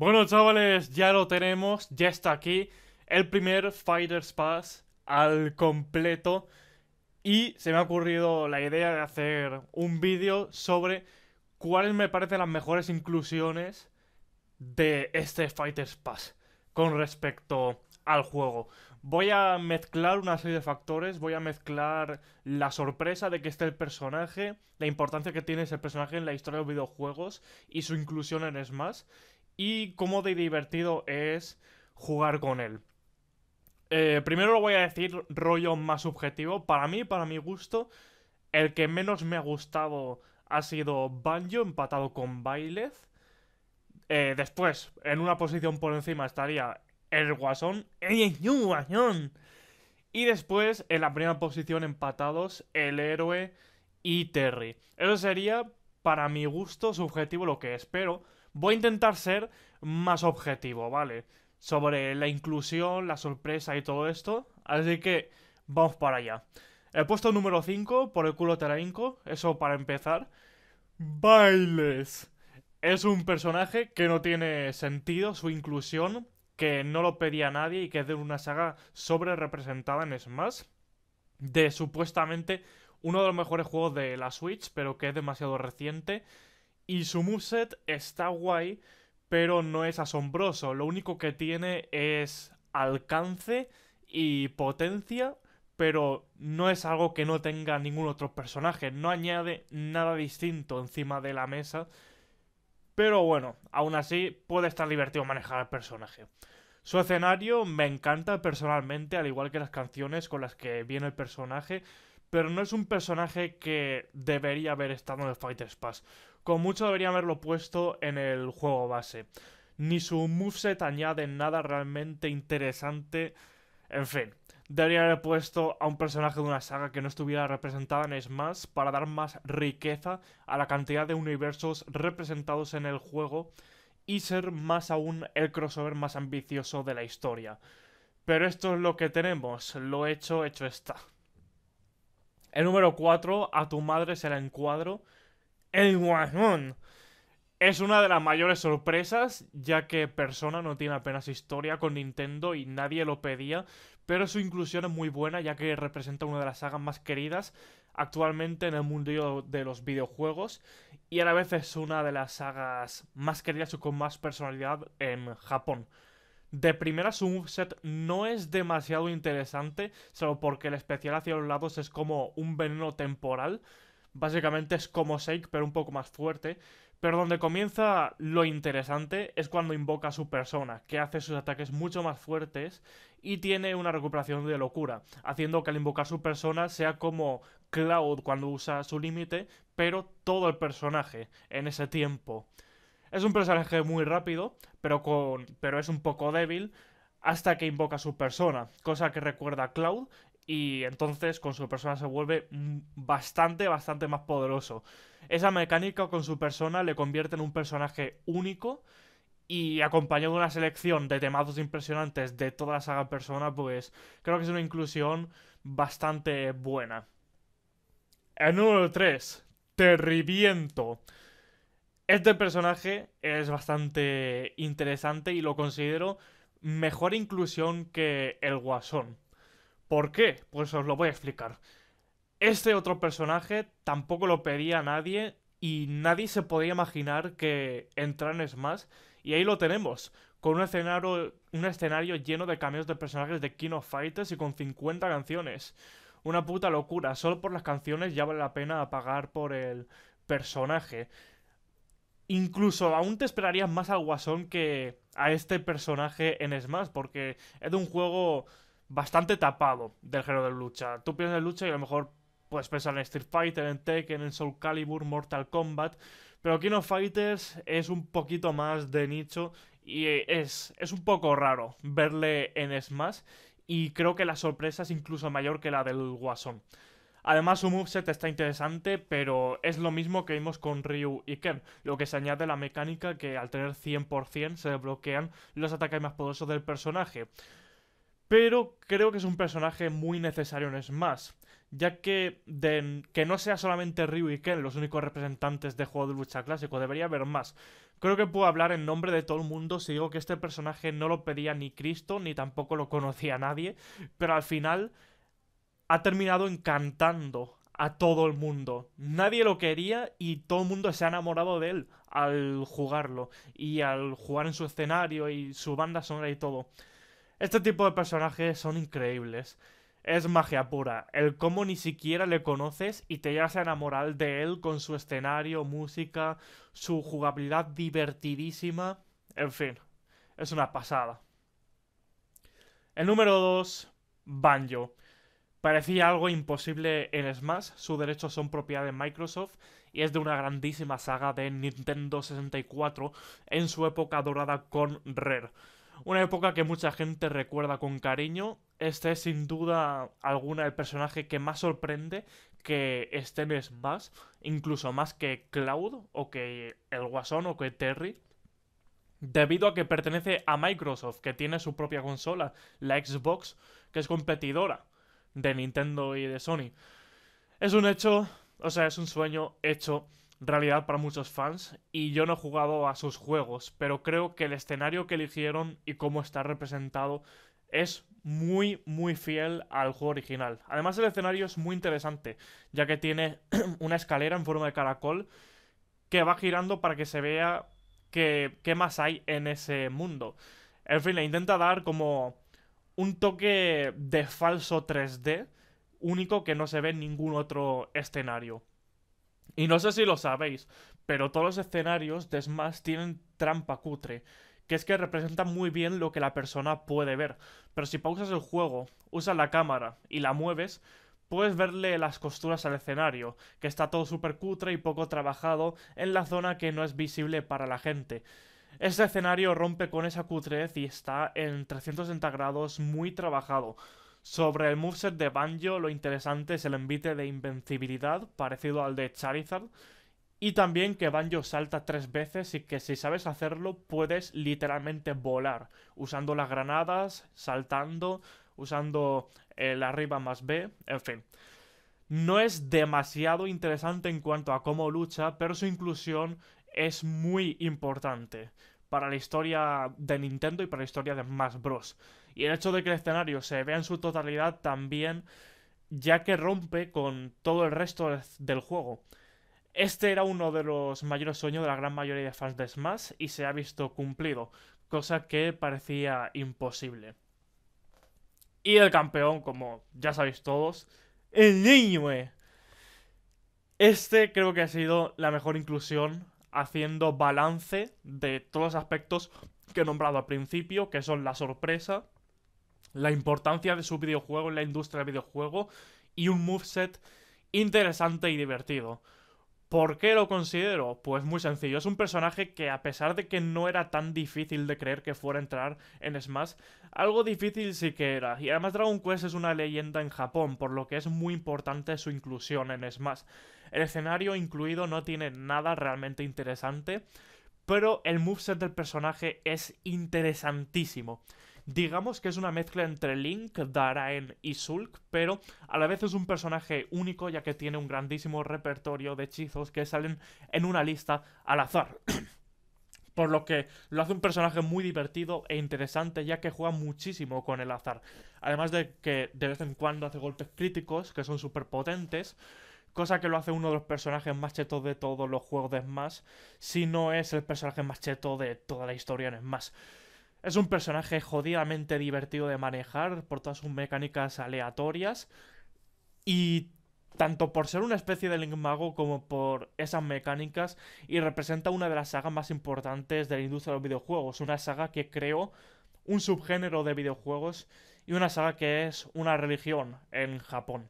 Bueno, chavales, ya lo tenemos, ya está aquí. El primer Fighters Pass al completo. Y se me ha ocurrido la idea de hacer un vídeo sobre cuáles me parecen las mejores inclusiones de este Fighters Pass con respecto al juego. Voy a mezclar una serie de factores, voy a mezclar la sorpresa de que esté el personaje, la importancia que tiene ese personaje en la historia de videojuegos y su inclusión en Smash, y cómo de divertido es jugar con él. Eh, primero lo voy a decir rollo más subjetivo. Para mí, para mi gusto, el que menos me ha gustado ha sido Banjo empatado con Bailez. Eh, después, en una posición por encima estaría el Guasón. Y después, en la primera posición empatados, el héroe y Terry. Eso sería, para mi gusto subjetivo, lo que espero Voy a intentar ser más objetivo, ¿vale? Sobre la inclusión, la sorpresa y todo esto. Así que vamos para allá. He puesto número 5, por el culo inco eso para empezar. Bailes. Es un personaje que no tiene sentido su inclusión, que no lo pedía nadie y que es de una saga sobre representada en Smash. De supuestamente uno de los mejores juegos de la Switch, pero que es demasiado reciente y su moveset está guay, pero no es asombroso. Lo único que tiene es alcance y potencia, pero no es algo que no tenga ningún otro personaje. No añade nada distinto encima de la mesa. Pero bueno, aún así puede estar divertido manejar al personaje. Su escenario me encanta personalmente, al igual que las canciones con las que viene el personaje, pero no es un personaje que debería haber estado en el fighter Pass. Con mucho debería haberlo puesto en el juego base. Ni su moveset añade nada realmente interesante. En fin, debería haber puesto a un personaje de una saga que no estuviera representada en Smash para dar más riqueza a la cantidad de universos representados en el juego y ser más aún el crossover más ambicioso de la historia. Pero esto es lo que tenemos, lo hecho, hecho está. El número 4, a tu madre se la encuadro. El es una de las mayores sorpresas, ya que Persona no tiene apenas historia con Nintendo y nadie lo pedía, pero su inclusión es muy buena, ya que representa una de las sagas más queridas actualmente en el mundo de los videojuegos y a la vez es una de las sagas más queridas y con más personalidad en Japón. De primera su moveset no es demasiado interesante, solo porque el especial hacia los lados es como un veneno temporal, Básicamente es como Shake, pero un poco más fuerte. Pero donde comienza lo interesante es cuando invoca a su persona, que hace sus ataques mucho más fuertes y tiene una recuperación de locura, haciendo que al invocar su persona sea como Cloud cuando usa su límite, pero todo el personaje en ese tiempo. Es un personaje muy rápido, pero, con, pero es un poco débil hasta que invoca a su persona, cosa que recuerda a Cloud y entonces con su persona se vuelve bastante, bastante más poderoso. Esa mecánica con su persona le convierte en un personaje único y acompañado de una selección de temazos impresionantes de toda la saga persona, pues creo que es una inclusión bastante buena. El número 3, Terriviento. Este personaje es bastante interesante y lo considero mejor inclusión que el Guasón. ¿Por qué? Pues os lo voy a explicar. Este otro personaje tampoco lo pedía a nadie y nadie se podía imaginar que entrara en Smash. Y ahí lo tenemos, con un escenario, un escenario lleno de cameos de personajes de King of Fighters y con 50 canciones. Una puta locura, solo por las canciones ya vale la pena pagar por el personaje. Incluso aún te esperarías más a Guasón que a este personaje en Smash, porque es de un juego bastante tapado del género de lucha. Tú piensas en lucha y a lo mejor puedes pensar en Street Fighter, en Tekken, en Soul Calibur, Mortal Kombat, pero Kino Fighters es un poquito más de nicho y es, es un poco raro verle en Smash y creo que la sorpresa es incluso mayor que la del Guasón. Además, su moveset está interesante, pero es lo mismo que vimos con Ryu y Ken, lo que se añade la mecánica que al tener 100% se desbloquean los ataques más poderosos del personaje pero creo que es un personaje muy necesario en más, ya que que no sea solamente Ryu y Ken los únicos representantes de juego de lucha clásico, debería haber más. Creo que puedo hablar en nombre de todo el mundo si digo que este personaje no lo pedía ni Cristo, ni tampoco lo conocía nadie, pero al final ha terminado encantando a todo el mundo. Nadie lo quería y todo el mundo se ha enamorado de él al jugarlo y al jugar en su escenario y su banda sonora y todo. Este tipo de personajes son increíbles. Es magia pura, el cómo ni siquiera le conoces y te llegas a enamorar de él con su escenario, música, su jugabilidad divertidísima. En fin, es una pasada. El número 2, Banjo. Parecía algo imposible en Smash, sus derechos son propiedad de Microsoft y es de una grandísima saga de Nintendo 64 en su época dorada con Rare. Una época que mucha gente recuerda con cariño. Este es sin duda alguna el personaje que más sorprende que esté en incluso más que Cloud o que el Guasón o que Terry. Debido a que pertenece a Microsoft, que tiene su propia consola, la Xbox, que es competidora de Nintendo y de Sony. Es un hecho, o sea, es un sueño hecho realidad para muchos fans y yo no he jugado a sus juegos, pero creo que el escenario que eligieron y cómo está representado es muy, muy fiel al juego original. Además el escenario es muy interesante, ya que tiene una escalera en forma de caracol que va girando para que se vea qué, más hay en ese mundo. En fin, le intenta dar como un toque de falso 3D único que no se ve en ningún otro escenario. Y no sé si lo sabéis, pero todos los escenarios de Smash tienen trampa cutre, que es que representa muy bien lo que la persona puede ver. Pero si pausas el juego, usas la cámara y la mueves, puedes verle las costuras al escenario, que está todo súper cutre y poco trabajado en la zona que no es visible para la gente. Ese escenario rompe con esa cutrez y está en 360 grados muy trabajado. Sobre el moveset de Banjo, lo interesante es el envite de invencibilidad, parecido al de Charizard, y también que Banjo salta tres veces y que si sabes hacerlo puedes literalmente volar, usando las granadas, saltando, usando el eh, arriba más B, en fin. No es demasiado interesante en cuanto a cómo lucha, pero su inclusión es muy importante para la historia de Nintendo y para la historia de Smash Bros. Y el hecho de que el escenario se vea en su totalidad también, ya que rompe con todo el resto del juego. Este era uno de los mayores sueños de la gran mayoría de fans de Smash y se ha visto cumplido, cosa que parecía imposible. Y el campeón, como ya sabéis todos, el niño. Este creo que ha sido la mejor inclusión haciendo balance de todos los aspectos que he nombrado al principio, que son la sorpresa, la importancia de su videojuego en la industria del videojuego y un moveset interesante y divertido. ¿Por qué lo considero? Pues muy sencillo, es un personaje que a pesar de que no era tan difícil de creer que fuera a entrar en Smash, algo difícil sí que era, y además Dragon Quest es una leyenda en Japón, por lo que es muy importante su inclusión en Smash. El escenario incluido no tiene nada realmente interesante, pero el moveset del personaje es interesantísimo. Digamos que es una mezcla entre Link, Daraen y Sulk, pero a la vez es un personaje único ya que tiene un grandísimo repertorio de hechizos que salen en una lista al azar. por lo que lo hace un personaje muy divertido e interesante ya que juega muchísimo con el azar. Además de que de vez en cuando hace golpes críticos que son súper potentes, cosa que lo hace uno de los personajes más chetos de todos los juegos de Smash, si no es el personaje más cheto de toda la historia en Smash. Es un personaje jodidamente divertido de manejar por todas sus mecánicas aleatorias y tanto por ser una especie de Link Mago como por esas mecánicas y representa una de las sagas más importantes de la industria de los videojuegos, una saga que creó un subgénero de videojuegos y una saga que es una religión en Japón.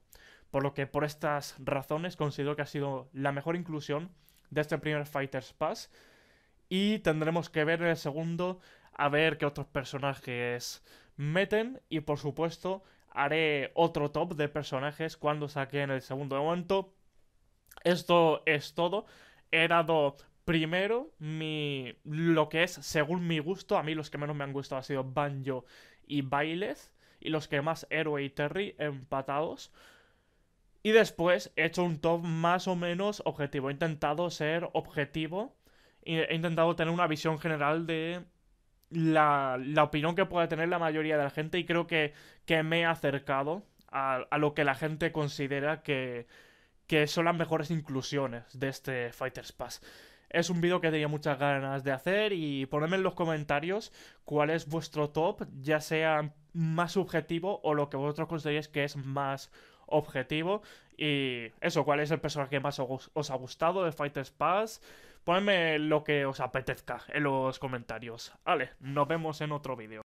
Por lo que por estas razones considero que ha sido la mejor inclusión de este primer Fighters Pass y tendremos que ver en el segundo a ver qué otros personajes meten y por supuesto haré otro top de personajes cuando en el segundo momento. Esto es todo. He dado primero mi lo que es según mi gusto, a mí los que menos me han gustado han sido Banjo y Bailez y los que más Héroe y Terry empatados. Y después he hecho un top más o menos objetivo. He intentado ser objetivo. He intentado tener una visión general de la, la, opinión que puede tener la mayoría de la gente y creo que, me he acercado a, a, lo que la gente considera que, que son las mejores inclusiones de este Fighters Pass. Es un vídeo que tenía muchas ganas de hacer y ponedme en los comentarios cuál es vuestro top, ya sea más subjetivo o lo que vosotros consideréis que es más objetivo. Y eso, cuál es el personaje que más os, os ha gustado de Fighters Pass. Ponedme lo que os apetezca en los comentarios. Vale, nos vemos en otro vídeo.